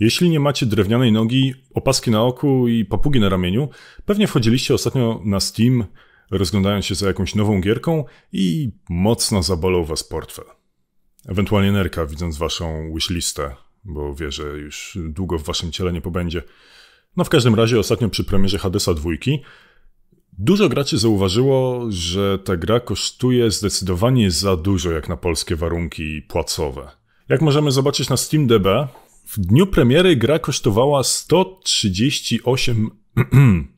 Jeśli nie macie drewnianej nogi, opaski na oku i papugi na ramieniu, pewnie wchodziliście ostatnio na Steam, rozglądając się za jakąś nową gierką i mocno zabolał was portfel. Ewentualnie nerka, widząc waszą wishlistę, bo wie, że już długo w waszym ciele nie pobędzie. No w każdym razie ostatnio przy premierze Hadesa 2 dużo graczy zauważyło, że ta gra kosztuje zdecydowanie za dużo jak na polskie warunki płacowe. Jak możemy zobaczyć na SteamDB, w dniu premiery gra kosztowała 138,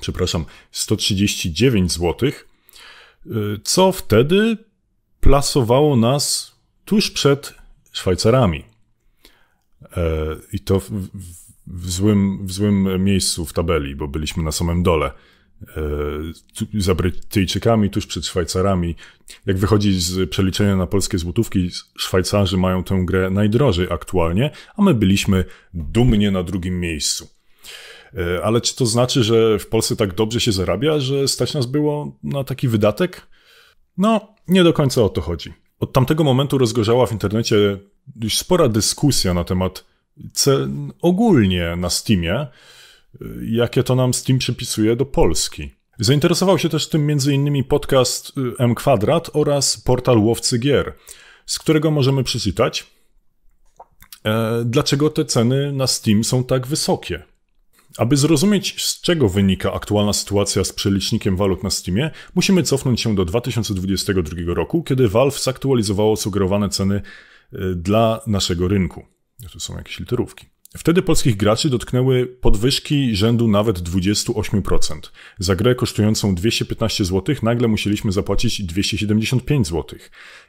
przepraszam, 139 zł, y, co wtedy plasowało nas tuż przed Szwajcarami. E, I to w, w, w, złym, w złym miejscu w tabeli, bo byliśmy na samym dole. E, za Brytyjczykami, tuż przed Szwajcarami. Jak wychodzi z przeliczenia na polskie złotówki, Szwajcarzy mają tę grę najdrożej aktualnie, a my byliśmy dumnie na drugim miejscu. E, ale czy to znaczy, że w Polsce tak dobrze się zarabia, że stać nas było na taki wydatek? No, nie do końca o to chodzi. Od tamtego momentu rozgorzała w internecie już spora dyskusja na temat cen ogólnie na Steamie, jakie to nam Steam przypisuje do Polski. Zainteresował się też tym m.in. podcast y, M Kwadrat oraz portal Łowcy Gier, z którego możemy przeczytać, e, dlaczego te ceny na Steam są tak wysokie. Aby zrozumieć, z czego wynika aktualna sytuacja z przelicznikiem walut na Steamie, musimy cofnąć się do 2022 roku, kiedy Valve zaktualizowało sugerowane ceny y, dla naszego rynku. To są jakieś literówki. Wtedy polskich graczy dotknęły podwyżki rzędu nawet 28%. Za grę kosztującą 215 zł nagle musieliśmy zapłacić 275 zł.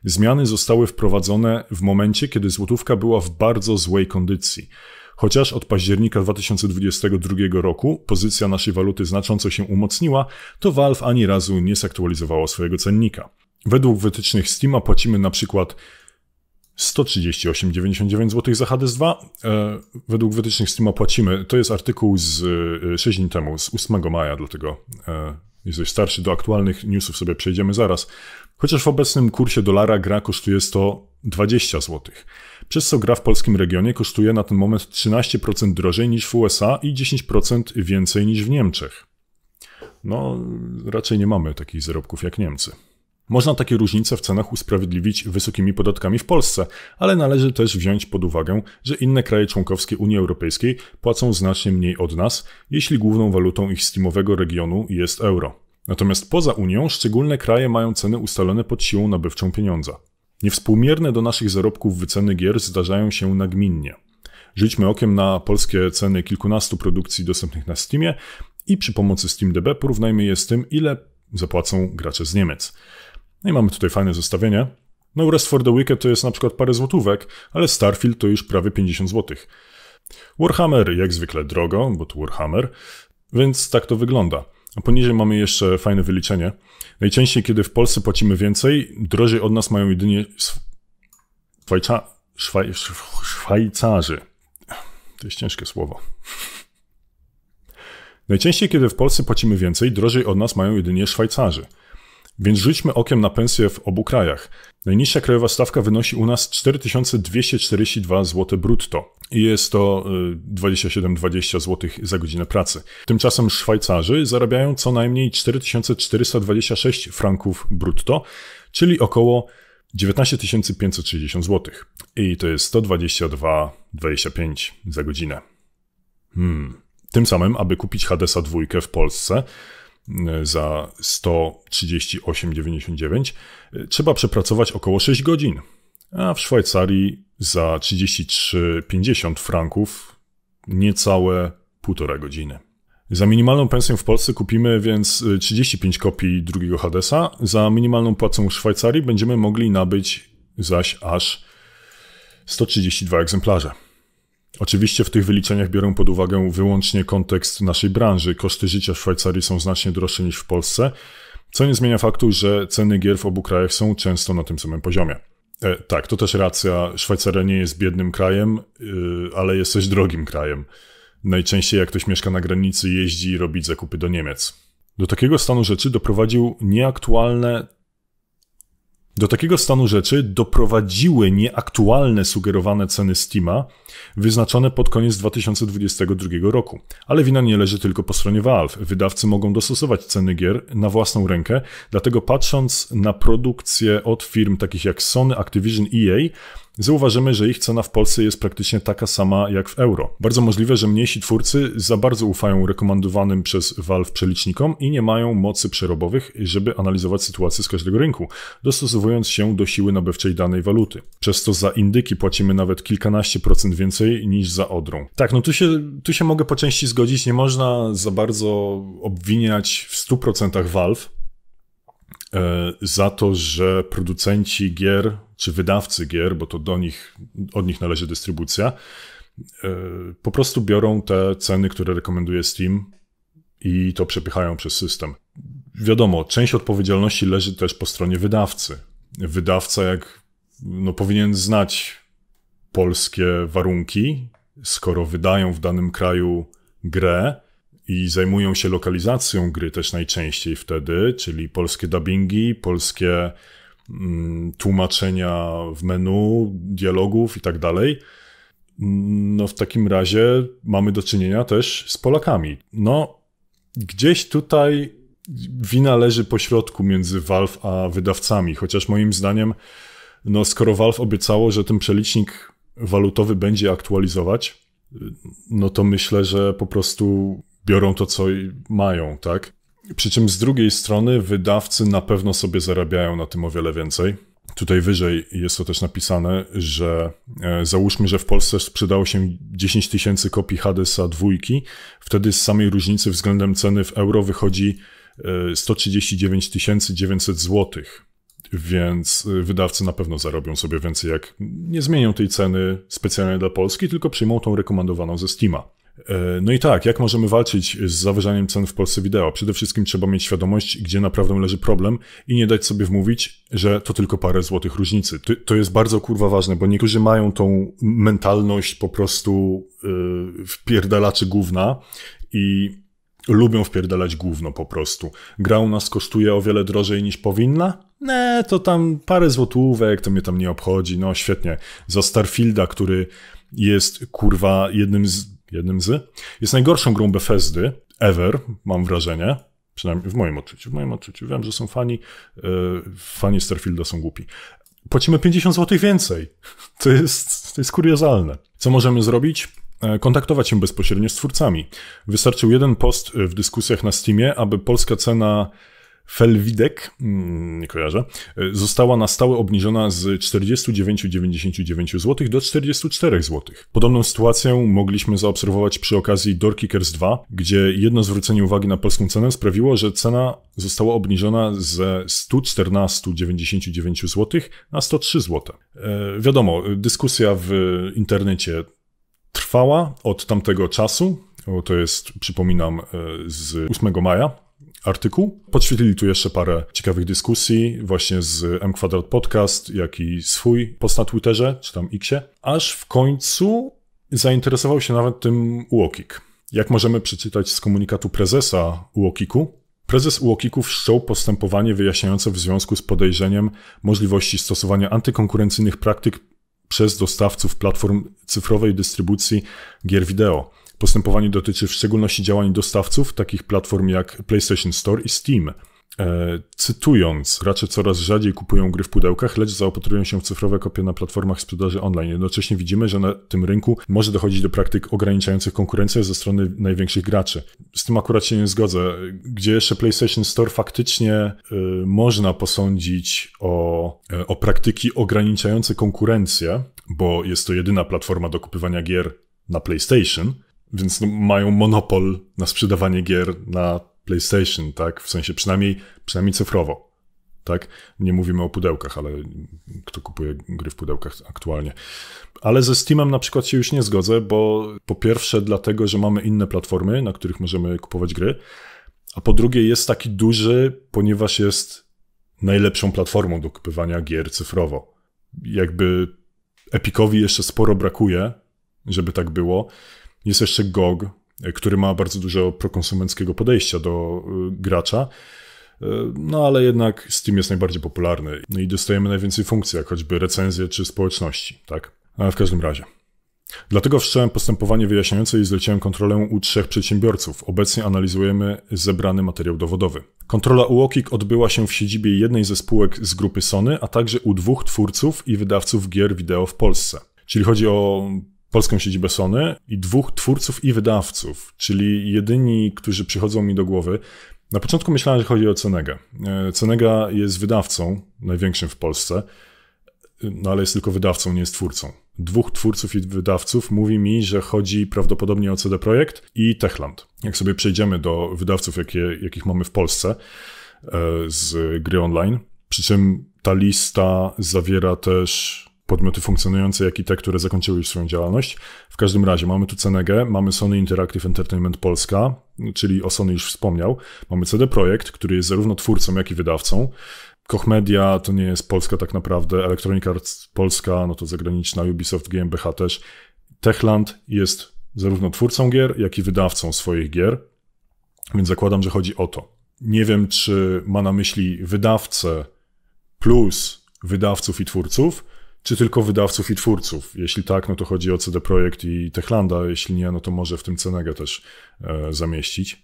Zmiany zostały wprowadzone w momencie, kiedy złotówka była w bardzo złej kondycji. Chociaż od października 2022 roku pozycja naszej waluty znacząco się umocniła, to Valve ani razu nie zaktualizowało swojego cennika. Według wytycznych Steama płacimy na przykład 138,99 zł za HDS2. E, według wytycznych Steama płacimy. To jest artykuł z 6 e, dni temu, z 8 maja, dlatego e, jesteś starszy. Do aktualnych newsów sobie przejdziemy zaraz. Chociaż w obecnym kursie dolara gra kosztuje 120 zł, przez co gra w polskim regionie kosztuje na ten moment 13% drożej niż w USA i 10% więcej niż w Niemczech. No, raczej nie mamy takich zarobków jak Niemcy. Można takie różnice w cenach usprawiedliwić wysokimi podatkami w Polsce, ale należy też wziąć pod uwagę, że inne kraje członkowskie Unii Europejskiej płacą znacznie mniej od nas, jeśli główną walutą ich steamowego regionu jest euro. Natomiast poza Unią szczególne kraje mają ceny ustalone pod siłą nabywczą pieniądza. Niewspółmierne do naszych zarobków wyceny gier zdarzają się nagminnie. Rzućmy okiem na polskie ceny kilkunastu produkcji dostępnych na Steamie i przy pomocy SteamDB porównajmy je z tym, ile zapłacą gracze z Niemiec. No i mamy tutaj fajne zestawienie. No Rest for the Wicked to jest na przykład parę złotówek, ale Starfield to już prawie 50 złotych. Warhammer jak zwykle drogo, bo to Warhammer, więc tak to wygląda. A poniżej mamy jeszcze fajne wyliczenie. Najczęściej, kiedy w Polsce płacimy więcej, drożej od nas mają jedynie Szwajca... Szwaj... Szwajcarzy. To jest ciężkie słowo. Najczęściej, kiedy w Polsce płacimy więcej, drożej od nas mają jedynie Szwajcarzy. Więc rzućmy okiem na pensję w obu krajach. Najniższa krajowa stawka wynosi u nas 4242 zł brutto i jest to 27,20 y, zł za godzinę pracy. Tymczasem Szwajcarzy zarabiają co najmniej 4426 franków brutto, czyli około 19 zł. I to jest 122,25 za godzinę. Hmm. Tym samym, aby kupić Hadesa dwójkę w Polsce, za 138,99 trzeba przepracować około 6 godzin, a w Szwajcarii za 33,50 franków niecałe 1,5 godziny. Za minimalną pensję w Polsce kupimy więc 35 kopii drugiego Hadesa. Za minimalną płacą w Szwajcarii będziemy mogli nabyć zaś aż 132 egzemplarze. Oczywiście w tych wyliczeniach biorę pod uwagę wyłącznie kontekst naszej branży. Koszty życia w Szwajcarii są znacznie droższe niż w Polsce, co nie zmienia faktu, że ceny gier w obu krajach są często na tym samym poziomie. E, tak, to też racja. Szwajcaria nie jest biednym krajem, yy, ale jest też drogim krajem. Najczęściej jak ktoś mieszka na granicy, jeździ i robi zakupy do Niemiec. Do takiego stanu rzeczy doprowadził nieaktualne do takiego stanu rzeczy doprowadziły nieaktualne sugerowane ceny Steama wyznaczone pod koniec 2022 roku. Ale wina nie leży tylko po stronie Valve. Wydawcy mogą dostosować ceny gier na własną rękę, dlatego patrząc na produkcję od firm takich jak Sony, Activision, EA, zauważymy, że ich cena w Polsce jest praktycznie taka sama jak w euro. Bardzo możliwe, że mniejsi twórcy za bardzo ufają rekomendowanym przez Valve przelicznikom i nie mają mocy przerobowych, żeby analizować sytuację z każdego rynku, dostosowując się do siły nabywczej danej waluty. Przez to za indyki płacimy nawet kilkanaście procent więcej niż za odrą. Tak, no tu się, tu się mogę po części zgodzić, nie można za bardzo obwiniać w 100% Valve, E, za to, że producenci gier, czy wydawcy gier, bo to do nich, od nich należy dystrybucja, e, po prostu biorą te ceny, które rekomenduje Steam i to przepychają przez system. Wiadomo, część odpowiedzialności leży też po stronie wydawcy. Wydawca, jak no, powinien znać polskie warunki, skoro wydają w danym kraju grę, i zajmują się lokalizacją gry też najczęściej wtedy, czyli polskie dubbingi, polskie mm, tłumaczenia w menu, dialogów i tak dalej. No w takim razie mamy do czynienia też z Polakami. No gdzieś tutaj wina leży pośrodku między Valve a wydawcami, chociaż moim zdaniem no skoro Valve obiecało, że ten przelicznik walutowy będzie aktualizować, no to myślę, że po prostu biorą to, co mają, tak? Przy czym z drugiej strony wydawcy na pewno sobie zarabiają na tym o wiele więcej. Tutaj wyżej jest to też napisane, że e, załóżmy, że w Polsce sprzedało się 10 tysięcy kopii Hadesa dwójki, wtedy z samej różnicy względem ceny w euro wychodzi e, 139 900 złotych więc e, wydawcy na pewno zarobią sobie więcej, jak nie zmienią tej ceny specjalnie dla Polski, tylko przyjmą tą rekomendowaną ze Steama. E, no i tak, jak możemy walczyć z zawyżaniem cen w Polsce wideo? Przede wszystkim trzeba mieć świadomość, gdzie naprawdę leży problem i nie dać sobie wmówić, że to tylko parę złotych różnicy. To jest bardzo kurwa ważne, bo niektórzy mają tą mentalność po prostu e, wpierdalaczy gówna i lubią wpierdalać gówno po prostu. Gra u nas kosztuje o wiele drożej niż powinna? Ne, to tam parę złotówek, to mnie tam nie obchodzi, no świetnie. Za Starfielda, który jest kurwa jednym z jednym z, jest najgorszą grą Bethesdy ever, mam wrażenie. Przynajmniej w moim odczuciu. W moim odczuciu. Wiem, że są fani, yy, fani Starfielda są głupi. Płacimy 50 zł więcej. To jest, to jest kuriozalne. Co możemy zrobić? E, kontaktować się bezpośrednio z twórcami. Wystarczył jeden post w dyskusjach na Steamie, aby polska cena Felwidek, mm, nie kojarzę, e, została na stałe obniżona z 49,99 zł do 44 zł. Podobną sytuację mogliśmy zaobserwować przy okazji Doorkickers 2, gdzie jedno zwrócenie uwagi na polską cenę sprawiło, że cena została obniżona ze 114,99 zł na 103 zł. E, wiadomo, dyskusja w internecie trwała od tamtego czasu, to jest, przypominam, e, z 8 maja artykuł. Podświetlili tu jeszcze parę ciekawych dyskusji, właśnie z M Kwadrat Podcast, jak i swój post na Twitterze, czy tam Xie, aż w końcu zainteresował się nawet tym UOKiK. Jak możemy przeczytać z komunikatu prezesa UOKiKu, Prezes UOKiK-u wszczął postępowanie wyjaśniające w związku z podejrzeniem możliwości stosowania antykonkurencyjnych praktyk przez dostawców platform cyfrowej dystrybucji gier wideo. Postępowanie dotyczy w szczególności działań dostawców takich platform jak PlayStation Store i Steam. E, cytując, gracze coraz rzadziej kupują gry w pudełkach, lecz zaopatrują się w cyfrowe kopie na platformach sprzedaży online. Jednocześnie widzimy, że na tym rynku może dochodzić do praktyk ograniczających konkurencję ze strony największych graczy. Z tym akurat się nie zgodzę. Gdzie jeszcze PlayStation Store faktycznie y, można posądzić o, y, o praktyki ograniczające konkurencję, bo jest to jedyna platforma do kupywania gier na PlayStation, więc no, mają monopol na sprzedawanie gier na PlayStation, tak? W sensie przynajmniej, przynajmniej cyfrowo, tak? Nie mówimy o pudełkach, ale kto kupuje gry w pudełkach aktualnie. Ale ze Steamem na przykład się już nie zgodzę, bo po pierwsze dlatego, że mamy inne platformy, na których możemy kupować gry, a po drugie jest taki duży, ponieważ jest najlepszą platformą do kupywania gier cyfrowo. Jakby Epicowi jeszcze sporo brakuje, żeby tak było, jest jeszcze GOG, e, który ma bardzo dużo prokonsumenckiego podejścia do e, gracza. E, no ale jednak Steam jest najbardziej popularny no i dostajemy najwięcej funkcji, jak choćby recenzje czy społeczności, tak? Ale w każdym razie. Dlatego wszcząłem postępowanie wyjaśniające i zleciłem kontrolę u trzech przedsiębiorców. Obecnie analizujemy zebrany materiał dowodowy. Kontrola UOKiK odbyła się w siedzibie jednej ze spółek z grupy Sony, a także u dwóch twórców i wydawców gier wideo w Polsce. Czyli chodzi o polską siedzibę Sony i dwóch twórców i wydawców, czyli jedyni, którzy przychodzą mi do głowy. Na początku myślałem, że chodzi o Cenegę. E, Cenega jest wydawcą, największym w Polsce, no ale jest tylko wydawcą, nie jest twórcą. Dwóch twórców i wydawców mówi mi, że chodzi prawdopodobnie o CD Projekt i Techland. Jak sobie przejdziemy do wydawców, jakie, jakich mamy w Polsce e, z gry online, przy czym ta lista zawiera też podmioty funkcjonujące, jak i te, które zakończyły już swoją działalność. W każdym razie mamy tu Cenegę, mamy Sony Interactive Entertainment Polska, czyli o Sony już wspomniał. Mamy CD Projekt, który jest zarówno twórcą, jak i wydawcą. Koch Media to nie jest Polska tak naprawdę, Electronic Arts Polska, no to zagraniczna, Ubisoft GmbH też. Techland jest zarówno twórcą gier, jak i wydawcą swoich gier, więc zakładam, że chodzi o to. Nie wiem, czy ma na myśli wydawcę plus wydawców i twórców, czy tylko wydawców i twórców? Jeśli tak, no to chodzi o CD Projekt i Techlanda, jeśli nie, no to może w tym Cenegę też e, zamieścić.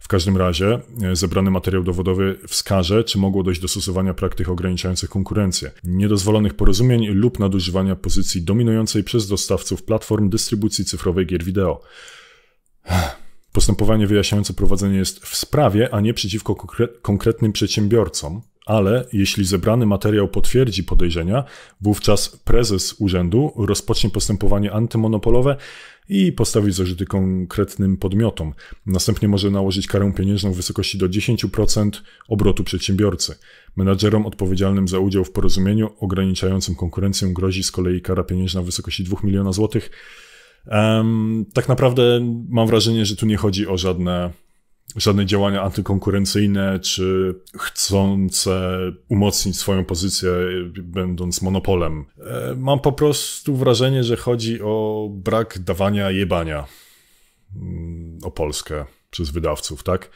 W każdym razie e, zebrany materiał dowodowy wskaże, czy mogło dojść do stosowania praktyk ograniczających konkurencję, niedozwolonych porozumień lub nadużywania pozycji dominującej przez dostawców platform dystrybucji cyfrowej gier wideo. Postępowanie wyjaśniające prowadzenie jest w sprawie, a nie przeciwko konkretnym przedsiębiorcom, ale jeśli zebrany materiał potwierdzi podejrzenia, wówczas prezes urzędu rozpocznie postępowanie antymonopolowe i postawi zarzuty konkretnym podmiotom. Następnie może nałożyć karę pieniężną w wysokości do 10% obrotu przedsiębiorcy. Menadżerom odpowiedzialnym za udział w porozumieniu ograniczającym konkurencję grozi z kolei kara pieniężna w wysokości 2 miliona złotych. Um, tak naprawdę mam wrażenie, że tu nie chodzi o żadne żadne działania antykonkurencyjne czy chcące umocnić swoją pozycję, będąc monopolem. E, mam po prostu wrażenie, że chodzi o brak dawania jebania mm, o Polskę przez wydawców, tak?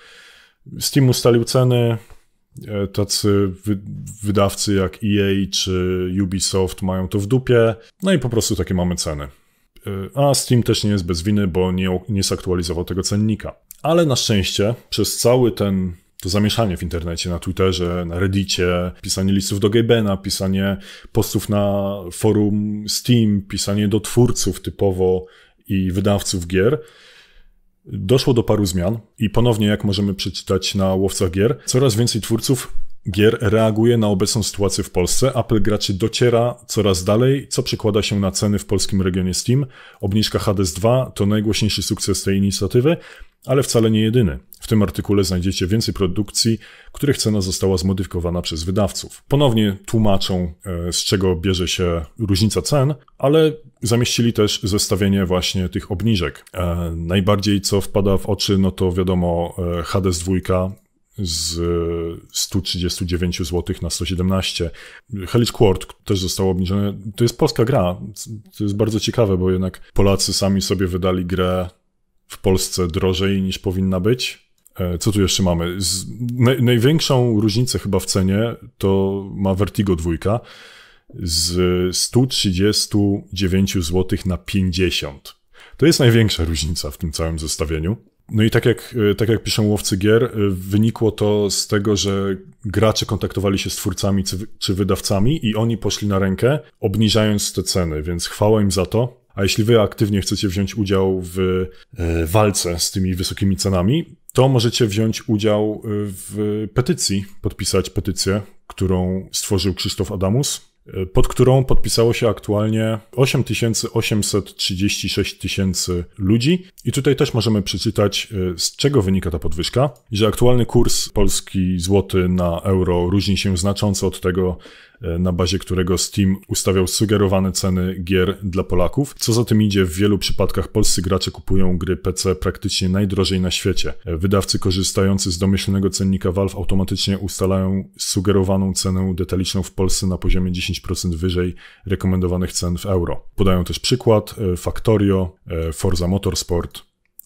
Steam ustalił ceny, e, tacy wy wydawcy jak EA czy Ubisoft mają to w dupie, no i po prostu takie mamy ceny. E, a Steam też nie jest bez winy, bo nie, nie zaktualizował tego cennika. Ale na szczęście przez cały ten to zamieszanie w internecie, na Twitterze, na Reddicie, pisanie listów do Gabena, pisanie postów na forum Steam, pisanie do twórców typowo i wydawców gier, doszło do paru zmian i ponownie, jak możemy przeczytać na łowcach gier, coraz więcej twórców gier reaguje na obecną sytuację w Polsce. Apple graczy dociera coraz dalej, co przekłada się na ceny w polskim regionie Steam. Obniżka HDS 2 to najgłośniejszy sukces tej inicjatywy, ale wcale nie jedyny. W tym artykule znajdziecie więcej produkcji, których cena została zmodyfikowana przez wydawców. Ponownie tłumaczą, e, z czego bierze się różnica cen, ale zamieścili też zestawienie właśnie tych obniżek. E, najbardziej co wpada w oczy, no to wiadomo, e, HDS 2 z 139 zł na 117. Hellish Quart też zostało obniżone. To jest polska gra. To jest bardzo ciekawe, bo jednak Polacy sami sobie wydali grę w Polsce drożej niż powinna być. E, co tu jeszcze mamy? Z, naj, największą różnicę chyba w cenie to ma Vertigo 2 z 139 zł na 50. To jest największa różnica w tym całym zestawieniu. No i tak jak, e, tak jak piszą łowcy gier, e, wynikło to z tego, że gracze kontaktowali się z twórcami czy, czy wydawcami i oni poszli na rękę, obniżając te ceny, więc chwała im za to. A jeśli wy aktywnie chcecie wziąć udział w e, walce z tymi wysokimi cenami, to możecie wziąć udział w petycji, podpisać petycję, którą stworzył Krzysztof Adamus pod którą podpisało się aktualnie 8836 tysięcy ludzi. I tutaj też możemy przeczytać, e, z czego wynika ta podwyżka, że aktualny kurs polski złoty na euro różni się znacząco od tego, E, na bazie którego Steam ustawiał sugerowane ceny gier dla Polaków. Co za tym idzie, w wielu przypadkach polscy gracze kupują gry PC praktycznie najdrożej na świecie. E, wydawcy korzystający z domyślnego cennika Valve automatycznie ustalają sugerowaną cenę detaliczną w Polsce na poziomie 10% wyżej rekomendowanych cen w euro. Podają też przykład e, Factorio, Forza Motorsport,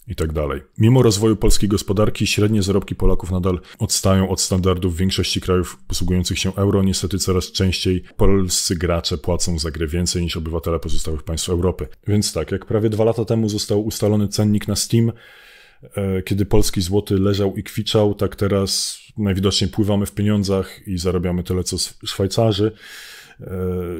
i tak dalej. Mimo rozwoju polskiej gospodarki, średnie zarobki Polaków nadal odstają od standardów większości krajów posługujących się euro. Niestety coraz częściej polscy gracze płacą za grę więcej niż obywatele pozostałych państw Europy. Więc tak, jak prawie dwa lata temu został ustalony cennik na Steam, e, kiedy polski złoty leżał i kwiczał, tak teraz najwidoczniej pływamy w pieniądzach i zarabiamy tyle co Szwajcarzy, e,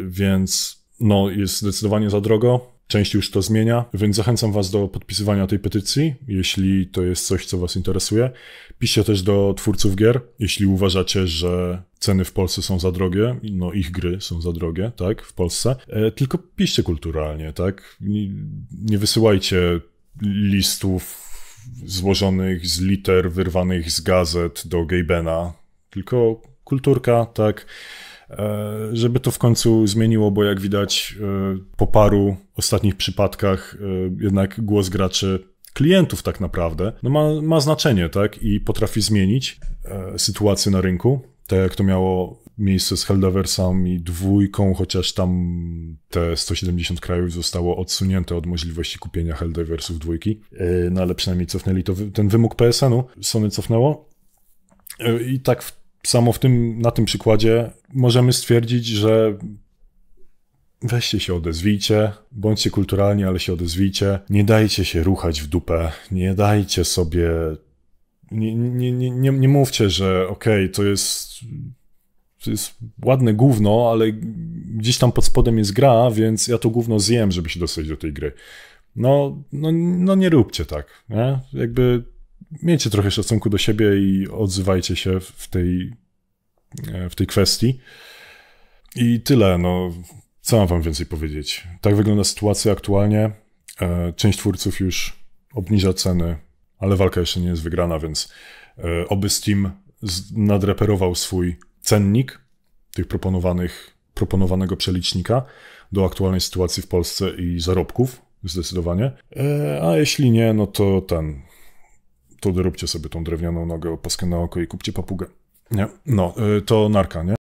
więc no jest zdecydowanie za drogo. Część już to zmienia, więc zachęcam Was do podpisywania tej petycji, jeśli to jest coś, co Was interesuje. Piszcie też do twórców gier, jeśli uważacie, że ceny w Polsce są za drogie, no ich gry są za drogie, tak, w Polsce. E, tylko piszcie kulturalnie, tak. nie, nie wysyłajcie listów złożonych z liter wyrwanych z gazet do Gabena, tylko kulturka, tak E, żeby to w końcu zmieniło, bo jak widać e, po paru ostatnich przypadkach e, jednak głos graczy klientów tak naprawdę no ma, ma znaczenie tak i potrafi zmienić sytuację na rynku. Tak jak to miało miejsce z Heldaversami dwójką, chociaż tam te 170 krajów zostało odsunięte od możliwości kupienia Helldiversów dwójki, no ale przynajmniej cofnęli to, ten wymóg PSN-u, Sony cofnęło. I tak w samo w tym, na tym przykładzie możemy stwierdzić, że weźcie się odezwijcie, bądźcie kulturalni, ale się odezwijcie. Nie dajcie się ruchać w dupę, nie dajcie sobie. Nie, nie, nie, nie, nie mówcie, że okej, okay, to jest. To jest ładne gówno, ale gdzieś tam pod spodem jest gra, więc ja to gówno zjem, żeby się dostać do tej gry. No, no, no nie róbcie tak. Nie? Jakby miejcie trochę szacunku do siebie i odzywajcie się w tej, e, w tej kwestii. I tyle, no, co mam wam więcej powiedzieć. Tak wygląda sytuacja aktualnie. E, część twórców już obniża ceny, ale walka jeszcze nie jest wygrana, więc e, oby Steam nadreperował swój cennik tych proponowanych, proponowanego przelicznika do aktualnej sytuacji w Polsce i zarobków, zdecydowanie. A jeśli nie, no to ten, to doróbcie sobie tą drewnianą nogę, opaskę na oko i kupcie papugę. Nie? No, y, to narka, nie?